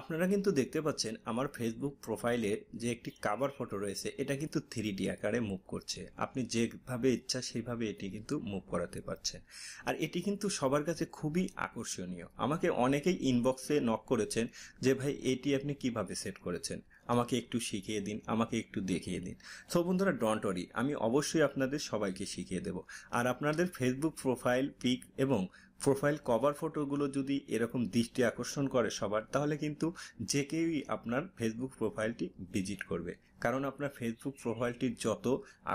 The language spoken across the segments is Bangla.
আপনারা কিন্তু দেখতে পাচ্ছেন আমার ফেসবুক প্রোফাইলের যে একটি কাভার ফটো রয়েছে এটা কিন্তু থ্রি ডি আকারে মুভ করছে আপনি যেভাবে ইচ্ছা সেইভাবে এটি কিন্তু মুভ করাতে পারছেন আর এটি কিন্তু সবার কাছে খুবই আকর্ষণীয় আমাকে অনেকেই ইনবক্সে নক করেছেন যে ভাই এটি আপনি কিভাবে সেট করেছেন আমাকে একটু শিখিয়ে দিন আমাকে একটু দেখিয়ে দিন সো বন্ধুরা ডন্ট ওরি আমি অবশ্যই আপনাদের সবাইকে শিখিয়ে দেব আর আপনাদের ফেসবুক প্রোফাইল পিক এবং প্রোফাইল কভার ফটোগুলো যদি এরকম দৃষ্টি আকর্ষণ করে সবার তাহলে কিন্তু যে কেউই আপনার ফেসবুক প্রোফাইলটি ভিজিট করবে কারণ আপনার ফেসবুক প্রোফাইলটি যত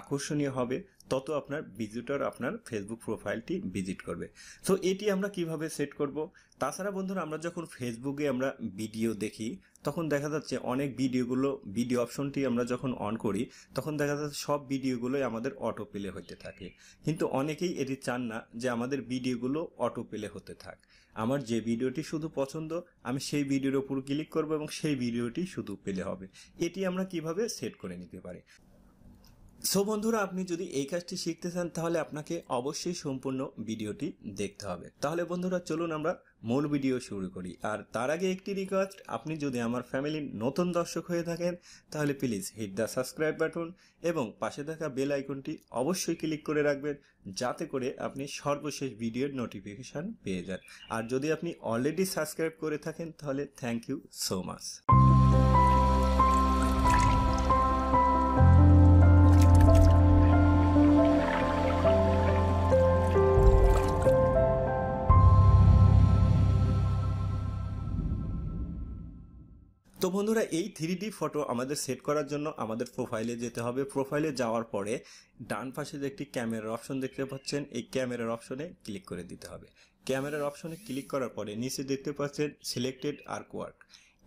আকর্ষণীয় হবে তত আপনার ভিজিটর আপনার ফেসবুক প্রোফাইলটি ভিজিট করবে সো এটি আমরা কিভাবে সেট করব তাছাড়া বন্ধুরা আমরা যখন ফেসবুকে আমরা ভিডিও দেখি তখন দেখা যাচ্ছে অনেক ভিডিওগুলো ভিডিও অপশনটি আমরা যখন অন করি তখন দেখা যাচ্ছে সব ভিডিওগুলোই আমাদের অটো প্লে হতে থাকে কিন্তু অনেকেই এটি চান না যে আমাদের ভিডিওগুলো অটো প্লে হতে থাক আমার যে ভিডিওটি শুধু পছন্দ আমি সেই ভিডিওর উপর ক্লিক করব এবং সেই ভিডিওটি শুধু পেলে হবে এটি আমরা কিভাবে সেট করে নিতে পারি সো বন্ধুরা আপনি যদি এই কাজটি শিখতে চান তাহলে আপনাকে অবশ্যই সম্পূর্ণ ভিডিওটি দেখতে হবে তাহলে বন্ধুরা চলুন আমরা মূল ভিডিও শুরু করি আর তার আগে একটি রিকোয়েস্ট আপনি যদি আমার ফ্যামিলির নতুন দর্শক হয়ে থাকেন তাহলে please hit the subscribe button এবং পাশে থাকা বেল আইকনটি অবশ্যই ক্লিক করে রাখবেন যাতে করে আপনি সর্বশেষ ভিডিওর নোটিফিকেশান পেয়ে যান আর যদি আপনি অলরেডি সাবস্ক্রাইব করে থাকেন তাহলে থ্যাংক ইউ সো মাচ তো বন্ধুরা এই থ্রি ডি ফটো আমাদের সেট করার জন্য আমাদের প্রোফাইলে যেতে হবে প্রোফাইলে যাওয়ার পরে ডান পাশে যে একটি ক্যামেরার অপশন দেখতে পাচ্ছেন এই ক্যামেরার অপশনে ক্লিক করে দিতে হবে ক্যামেরার অপশনে ক্লিক করার পরে নিচে দেখতে পাচ্ছেন সিলেক্টেড আর্ক ওয়ার্ক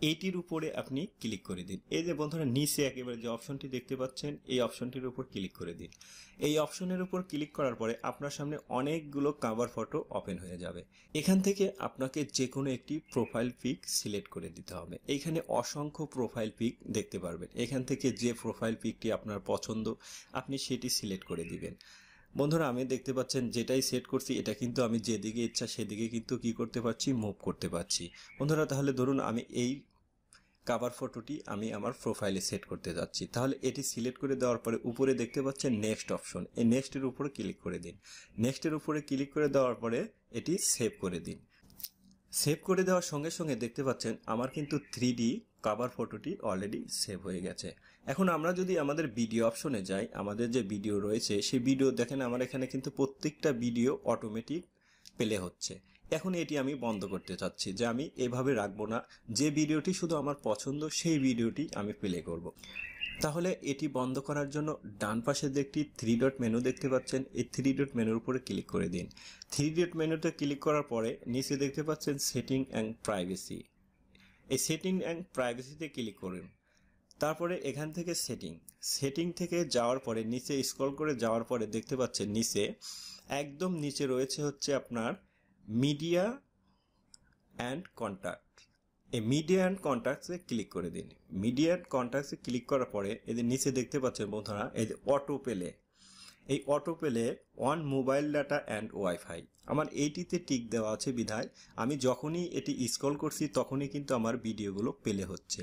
এইটির উপরে আপনি ক্লিক করে দিন এই যে বন্ধুরা নিচে একেবারে যে অপশনটি দেখতে পাচ্ছেন এই অপশনটির উপর ক্লিক করে দিন এই অপশনের উপর ক্লিক করার পরে আপনার সামনে অনেকগুলো কাভার ফটো ওপেন হয়ে যাবে এখান থেকে আপনাকে যে কোনো একটি প্রোফাইল পিক সিলেক্ট করে দিতে হবে এইখানে অসংখ্য প্রোফাইল পিক দেখতে পারবেন এখান থেকে যে প্রোফাইল পিকটি আপনার পছন্দ আপনি সেটি সিলেক্ট করে দিবেন বন্ধুরা আমি দেখতে পাচ্ছেন যেটাই সেট করছি এটা কিন্তু আমি যেদিকে ইচ্ছা সেদিকে কিন্তু কি করতে পারছি মুভ করতে পারছি বন্ধুরা তাহলে ধরুন আমি এই কাভার ফটোটি আমি আমার প্রোফাইলে সেট করতে যাচ্ছি তাহলে এটি সিলেক্ট করে দেওয়ার পরে উপরে দেখতে পাচ্ছেন নেক্সট অপশন এই নেক্সটের উপরে ক্লিক করে দিন নেক্সটের উপরে ক্লিক করে দেওয়ার পরে এটি সেভ করে দিন সেভ করে দেওয়ার সঙ্গে সঙ্গে দেখতে পাচ্ছেন আমার কিন্তু থ্রি কাবার ফটোটি অলরেডি সেভ হয়ে গেছে এখন আমরা যদি আমাদের ভিডিও অপশনে যাই আমাদের যে ভিডিও রয়েছে সেই ভিডিও দেখেন আমার এখানে কিন্তু প্রত্যেকটা ভিডিও অটোমেটিক প্লে হচ্ছে এখন এটি আমি বন্ধ করতে চাচ্ছি যে আমি এভাবে রাখবো না যে ভিডিওটি শুধু আমার পছন্দ সেই ভিডিওটি আমি প্লে করব। তাহলে এটি বন্ধ করার জন্য ডান পাশে একটি থ্রি ডট মেনু দেখতে পাচ্ছেন এই থ্রি ডট মেনুর উপরে ক্লিক করে দিন থ্রি ডট মেনুতে ক্লিক করার পরে নিচে দেখতে পাচ্ছেন সেটিং অ্যান্ড প্রাইভেসি এই সেটিং অ্যান্ড প্রাইভেসিতে ক্লিক করুন তারপরে এখান থেকে সেটিং সেটিং থেকে যাওয়ার পরে নিচে স্ক্রল করে যাওয়ার পরে দেখতে পাচ্ছেন নিচে একদম নিচে রয়েছে হচ্ছে আপনার মিডিয়া অ্যান্ড কন্ট্যাক্ট এই মিডিয়া অ্যান্ড কন্ট্যাক্টসে ক্লিক করে দিন মিডিয়া অ্যান্ড কন্ট্যাক্টসে ক্লিক করার পরে এই যে নিচে দেখতে পাচ্ছেন বন্ধুরা এই যে অটো পেলে এই অটো পেলে on mobile data and wifi আমার এইটিতে টিক দেওয়া আছে বিধায় আমি যখনই এটি স্ক্রল করছি তখনই কিন্তু আমার ভিডিওগুলো পেলে হচ্ছে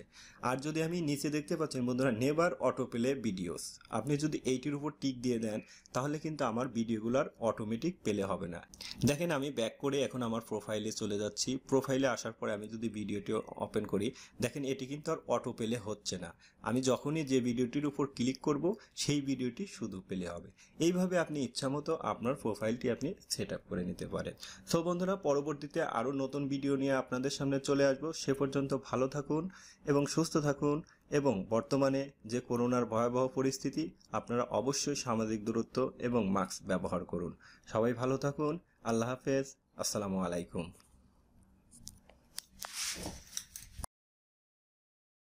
আর যদি আমি নিচে দেখতে পাচ্ছেন বন্ধুরা নেভার অটো প্লে ভিডিওস আপনি যদি এইটির উপর টিক দিয়ে দেন তাহলে কিন্তু আমার ভিডিওগুলোর অটোমেটিক পেলে হবে না দেখেন আমি ব্যাক করে এখন আমার প্রোফাইলে চলে যাচ্ছি প্রোফাইলে আসার পরে আমি যদি ভিডিওটি ওপেন করি দেখেন এটি কিন্তু আর অটো প্লে হচ্ছে না আমি যখনই যে ভিডিওটির উপর ক্লিক করব সেই ভিডিওটি শুধু পেলে হবে এইভাবে আপনি ইচ্ছামতো আপনার প্রোফাইলটি আপনি সেট আপ করে নিন নিতে পারে সো বন্ধুরা পরবর্তীতে আরও নতুন ভিডিও নিয়ে আপনাদের সামনে চলে আসবো সে পর্যন্ত ভালো থাকুন এবং সুস্থ থাকুন এবং বর্তমানে যে করোনার ভয়াবহ পরিস্থিতি আপনারা অবশ্যই সামাজিক দূরত্ব এবং মাস্ক ব্যবহার করুন সবাই ভালো থাকুন আল্লাহ হাফেজ আসসালামু আলাইকুম